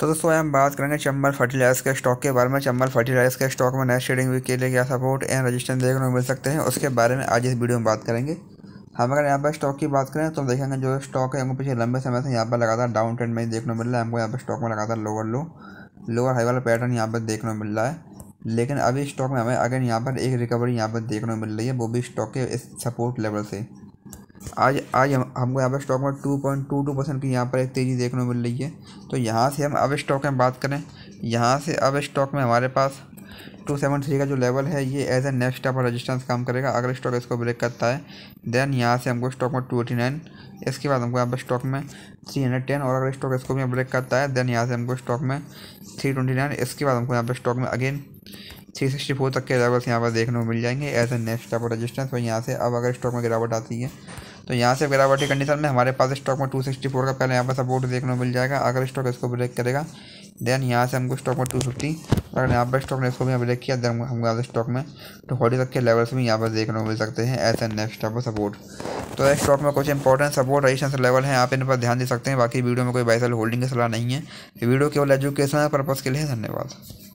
तो दोस्तों हम बात करेंगे चंबल फर्टिलाइजर्स के स्टॉक के बारे में चंबल फर्टिलाइजर्स के स्टॉक में नेक्स्ट ट्रेडिंग वीक के लिए क्या सपोर्ट एंड रजिस्टेंस देखने को मिल सकते हैं उसके बारे में आज इस वीडियो में बात करेंगे हम अगर यहाँ पर स्टॉक की बात करें तो देखेंगे जो स्टॉक है हमको पिछले लंबे समय से यहाँ पर लगातार डाउन ट्रेंड में देखने को मिल रहा है हमको यहाँ पर स्टॉक में लगातार लोअर लो लोअर हाई वाला पैटर्न यहाँ पर देखने मिल रहा है लेकिन अभी स्टॉक में हमें अगर यहाँ पर एक रिकवरी यहाँ पर देखने को मिल रही है वो भी स्टॉक के इस सपोर्ट लेवल से आज आज हम हमको यहाँ पर स्टॉक में two point two two percent की यहाँ पर एक तेज़ी देखने को मिल रही है तो यहाँ से हम अब स्टॉक में बात करें यहाँ से अब स्टॉक में हमारे पास टू सेवन थ्री का जो लेवल है ये as a next upper resistance काम करेगा अगर स्टॉक इसको ब्रेक करता है देन यहाँ से हमको स्टॉक में टू एटी नाइन इसके बाद हमको यहाँ पर स्टॉक में थ्री हंड्रेड टेन और अगर स्टॉक इसको भी ब्रेक करता है देन यहाँ से हमको स्टॉक में थ्री ट्वेंटी नाइन इसके बाद हमको यहाँ पर स्टॉक में अगेन थ्री सिक्सटी फोर तक के लेवल्स यहाँ पर देखने को मिल जाएंगे as a next upper resistance और यहाँ से अब अगर स्टॉक में गिरावट आती है तो यहाँ से गिरावटी कंडीशन में हमारे पास स्टॉक में 264 का पहले यहाँ पर सपोर्ट देखने को मिल जाएगा अगर स्टॉक इसको ब्रेक करेगा देन यहाँ से हमको स्टॉक में 250 अगर यहाँ पर स्टॉक ने इसको भी ब्रेक किया देन हम यहाँ स्टॉक में तो फोर्टी तक के लेवल से भी यहाँ पर देखने को मिल सकते हैं as and next type support तो स्टॉक में कुछ इंपॉर्टेंट सपोर्ट रजिस्टेंस लेवल है आप इन पर ध्यान दे सकते हैं बाकी वीडियो में कोई बाइसल होल्डिंग की सलाह नहीं है तो वीडियो केवल एजुकेशनल पर्पज़ के लिए धन्यवाद